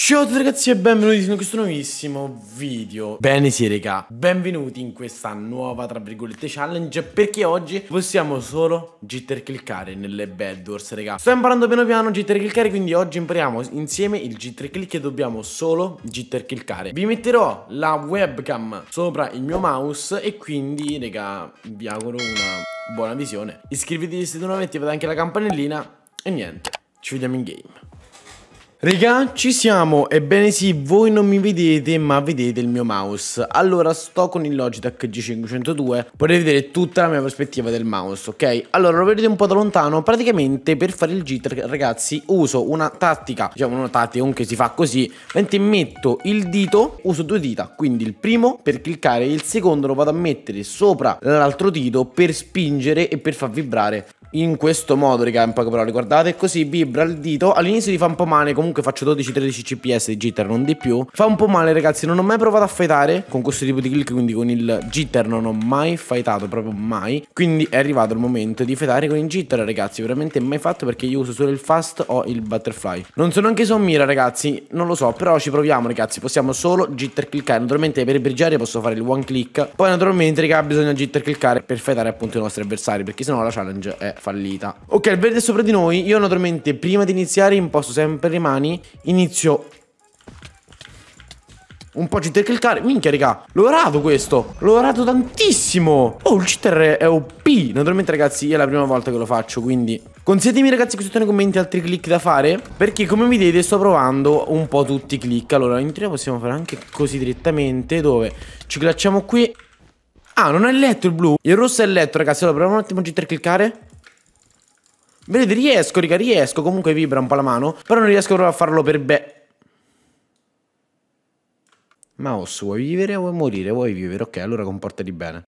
Ciao a tutti ragazzi e benvenuti in questo nuovissimo video Bene sì raga, benvenuti in questa nuova tra virgolette challenge Perché oggi possiamo solo jitter cliccare nelle backdoors raga Sto imparando piano piano jitter cliccare quindi oggi impariamo insieme il jitter click E dobbiamo solo jitter cliccare Vi metterò la webcam sopra il mio mouse e quindi raga vi auguro una buona visione Iscrivetevi se non avete, attivate anche la campanellina e niente, ci vediamo in game Regà, ci siamo, ebbene sì, voi non mi vedete ma vedete il mio mouse Allora, sto con il Logitech G502, potete vedere tutta la mia prospettiva del mouse, ok? Allora, lo vedete un po' da lontano, praticamente per fare il jitter, ragazzi uso una tattica Diciamo una tattica, comunque si fa così Mentre metto il dito, uso due dita, quindi il primo per cliccare e il secondo lo vado a mettere sopra l'altro dito per spingere e per far vibrare in questo modo, raga, in poche parole, guardate, così vibra il dito, all'inizio ti fa un po' male, comunque faccio 12-13 cps di jitter, non di più, fa un po' male ragazzi, non ho mai provato a fightare con questo tipo di click, quindi con il jitter non ho mai fightato, proprio mai, quindi è arrivato il momento di fightare con il jitter ragazzi, veramente mai fatto perché io uso solo il fast o il butterfly, non sono anche se ho mira ragazzi, non lo so, però ci proviamo ragazzi, possiamo solo jitter cliccare, naturalmente per briggiare posso fare il one click, poi naturalmente raga bisogna jitter cliccare per fightare appunto i nostri avversari, perché sennò la challenge è fallita. Ok, il verde è sopra di noi. Io naturalmente prima di iniziare imposto sempre le mani. Inizio un po' cliccare. Minchia, raga. L'ho rato questo. L'ho rato tantissimo. Oh, il cheater è OP. Naturalmente, ragazzi, è la prima volta che lo faccio, quindi... Consigliatemi, ragazzi, qui sotto nei commenti altri click da fare. Perché, come vedete, sto provando un po' tutti i click. Allora, in teoria possiamo fare anche così direttamente, dove ci clacciamo qui... Ah, non è letto il blu. Il rosso è letto, ragazzi. Allora, proviamo un attimo a cliccare. Vedete, riesco, raga, riesco. Comunque vibra un po' la mano. Però non riesco proprio a farlo per be... Ma oh, vuoi vivere o vuoi morire? Vuoi vivere? Ok, allora comportati bene.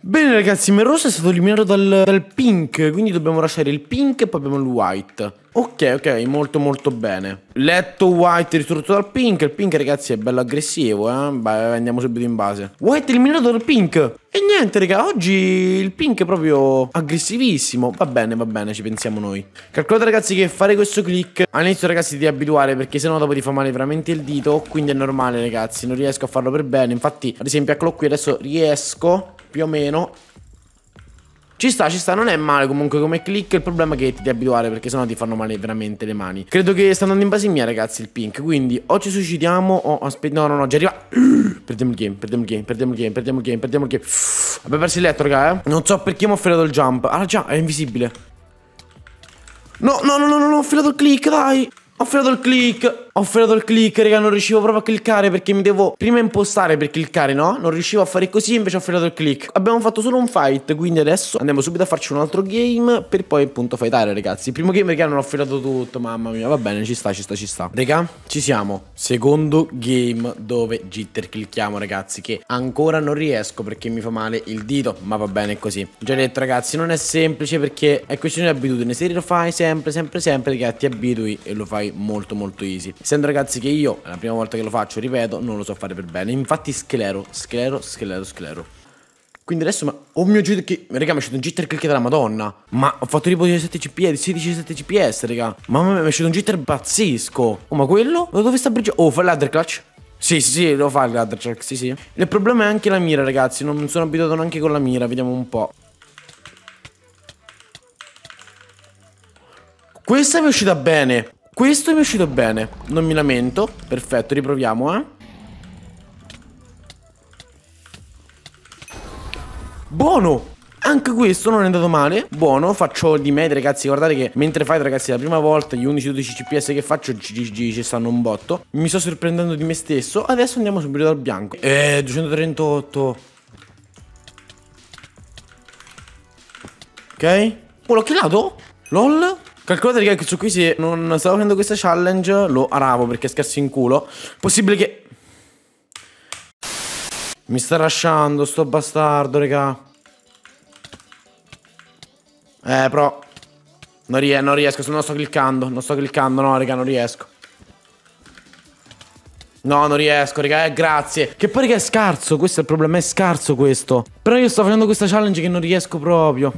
Bene ragazzi, ma il rosso è stato eliminato dal, dal, pink, quindi dobbiamo lasciare il pink e poi abbiamo il white. Ok, ok, molto molto bene. Letto white ritratto dal pink, il pink ragazzi è bello aggressivo, eh. Beh, andiamo subito in base. White eliminato dal pink. E niente raga, oggi il pink è proprio aggressivissimo. Va bene, va bene, ci pensiamo noi. Calcolate ragazzi che fare questo click all'inizio ragazzi di abituare perché sennò dopo ti fa male veramente il dito, quindi è normale ragazzi, non riesco a farlo per bene. Infatti, ad esempio, eccolo qui, adesso riesco più o meno ci sta, ci sta, non è male comunque come click, il problema è che ti devi abituare perché sennò ti fanno male veramente le mani. Credo che sta andando in base mia ragazzi il pink, quindi o ci suicidiamo o aspetta, no no no, già arriva... Perdiamo il game, perdiamo il game, perdiamo il game, perdiamo il game, perdiamo il game. Abbiamo perso il letto raga, eh. Non so perché mi ho fregato il jump. Ah già, è invisibile. No, no, no, no, no, ho fregato il click, dai. Ho frenato il click Ho frenato il click Raga non riuscivo proprio a cliccare Perché mi devo prima impostare per cliccare no? Non riuscivo a fare così Invece ho frenato il click Abbiamo fatto solo un fight Quindi adesso andiamo subito a farci un altro game Per poi appunto fightare ragazzi Primo game raga non ho frenato tutto Mamma mia va bene ci sta ci sta ci sta Raga ci siamo Secondo game dove jitter clicchiamo ragazzi Che ancora non riesco perché mi fa male il dito Ma va bene così Già detto ragazzi non è semplice perché è questione di abitudine Se lo fai sempre sempre sempre Raga ti abitui e lo fai molto molto easy. Essendo ragazzi che io, è la prima volta che lo faccio, ripeto, non lo so fare per bene. Infatti sclero, sclero, sclero, sclero. Quindi adesso, ma... Oh mio Dio, che... Raga, mi è uscito un jitter click della madonna. Ma ho fatto tipo 17 cps, 16, 17 cps, raga. Mamma mia, mi è uscito un jitter pazzesco. Oh, ma quello? Oh, dove sta bridgeando? Oh, fa l'adder clutch. Sì, sì, sì, lo fa il ladder track, sì, sì. Il problema è anche la mira, ragazzi. Non sono abituato neanche con la mira, vediamo un po'. Questa mi è uscita bene. Questo mi è uscito bene Non mi lamento Perfetto riproviamo eh Buono anche questo non è andato male Buono Faccio di me, ragazzi Guardate che mentre fai ragazzi La prima volta Gli 11-12 cps che faccio ci stanno un botto Mi sto sorprendendo di me stesso Adesso andiamo subito dal bianco Eh 238 Ok Oh l'ho killato? LOL Calcolate che su qui se non stavo facendo questa challenge lo aravo perché è scarso in culo. Possibile che... Mi sta lasciando sto bastardo, raga. Eh, però... Non, ries non riesco, non sto cliccando. Non sto cliccando, no, raga, non riesco. No, non riesco, raga, eh, grazie. Che poi, raga, è scarso, questo è il problema, è scarso questo. Però io sto facendo questa challenge che non riesco proprio.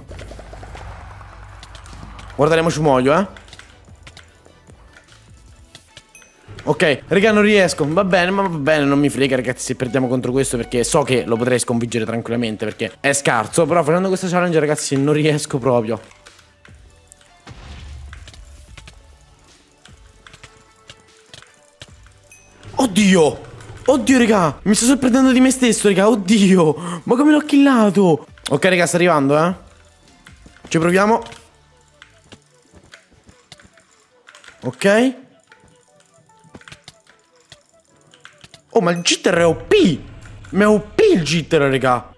Guarderemo Ciumoglio, eh. Ok, raga non riesco, va bene, ma va bene, non mi frega ragazzi se perdiamo contro questo perché so che lo potrei sconfiggere tranquillamente perché è scarso, però facendo questa challenge ragazzi non riesco proprio. Oddio! Oddio, raga! Mi sto sorprendendo di me stesso, raga. Oddio! Ma come l'ho killato? Ok, raga, sta arrivando, eh. Ci proviamo. Ok? Oh, ma il jitter è OP! Ma è OP il jitter, raga!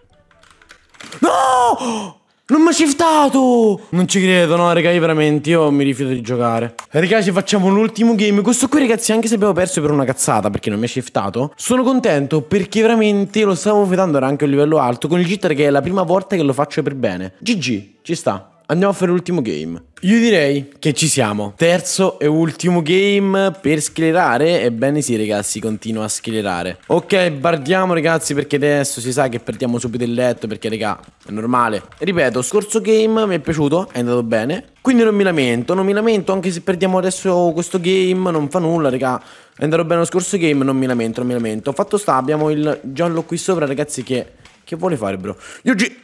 No! Non mi ha shiftato! Non ci credo, no, raga, io veramente, io mi rifiuto di giocare. Raga, ci facciamo l'ultimo game. Questo qui, ragazzi, anche se abbiamo perso per una cazzata, perché non mi ha shiftato, sono contento perché veramente lo stavo fedando, era anche a un livello alto, con il jitter che è la prima volta che lo faccio per bene. GG, ci sta. Andiamo a fare l'ultimo game. Io direi che ci siamo. Terzo e ultimo game per schelerare. Ebbene sì, ragazzi, continua a schelerare. Ok, bardiamo, ragazzi, perché adesso si sa che perdiamo subito il letto. Perché, raga, è normale. Ripeto, scorso game mi è piaciuto, è andato bene. Quindi non mi lamento, non mi lamento anche se perdiamo adesso questo game, non fa nulla, raga. È andato bene lo scorso game, non mi lamento, non mi lamento. Fatto sta, abbiamo il giallo qui sopra, ragazzi, che... Che vuole fare, bro? Yuji!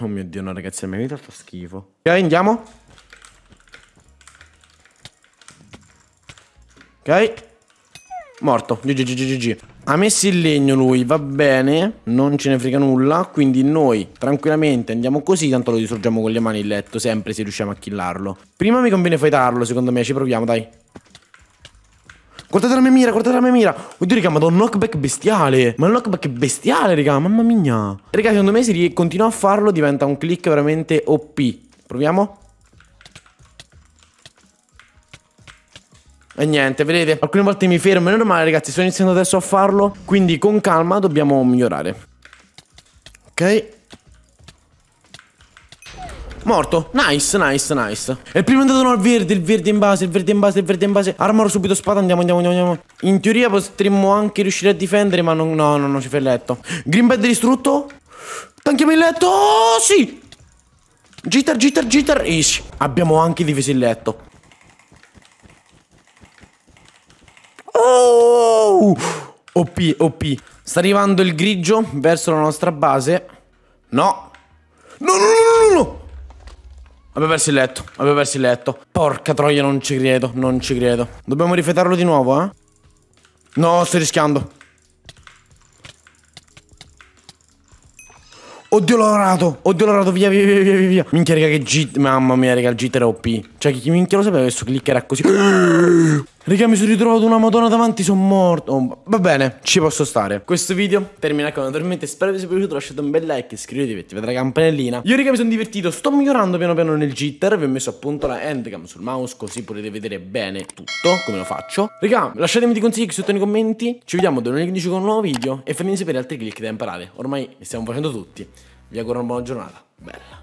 Oh mio dio, no ragazzi, la mia vita fa schifo. Ok, andiamo. Ok. Morto. GGGGG. Ha messo il legno lui, va bene. Non ce ne frega nulla. Quindi noi tranquillamente andiamo così. Tanto lo distruggiamo con le mani il letto, sempre se riusciamo a killarlo. Prima mi conviene fightarlo, secondo me. Ci proviamo, dai. Guardate la mia mira, guardate la mia mira. Oddio, raga, ma da un knockback bestiale. Ma un knockback bestiale, raga, mamma mia. Raga, secondo me se continua a farlo diventa un click veramente OP. Proviamo. E niente, vedete? Alcune volte mi fermo, è normale ragazzi, sto iniziando adesso a farlo. Quindi con calma dobbiamo migliorare. Ok. Morto. Nice, nice, nice. E il primo è andato no, al verde, il verde in base, il verde in base, il verde in base. Armor subito spada, andiamo, andiamo, andiamo, andiamo. In teoria potremmo anche riuscire a difendere, ma non, no, no, non ci fa il letto. Green bed distrutto. Tanchiamo il letto. Oh, sì. Jitter, jitter, jitter. Ish. Abbiamo anche difeso il letto. Oh. OP, OP. Sta arrivando il grigio verso la nostra base. No. No, no, no. Abbiamo perso il letto, abbiamo perso il letto. Porca troia, non ci credo, non ci credo. Dobbiamo rifetarlo di nuovo, eh? No, sto rischiando. Oddio l'ho orato, oddio l'ho orato, via, via, via, via, via. Minchia, raga, che G... Mamma mia, raga, il git era OP. Cioè, chi minchia lo sapeva che click era così. Raga, mi sono ritrovato una madonna davanti, sono morto. Oh, va bene, ci posso stare. Questo video termina qua. Naturalmente, spero vi sia piaciuto. Lasciate un bel like, iscrivetevi, attivate la campanellina. Io, raga, mi sono divertito. Sto migliorando piano piano nel jitter. Vi ho messo appunto la handcam sul mouse, così potete vedere bene tutto, come lo faccio. Raga, lasciatemi dei consigli sotto nei commenti. Ci vediamo domani 15 con un nuovo video. E fammi sapere altri click da imparare. Ormai li stiamo facendo tutti. Vi auguro una buona giornata. Bella.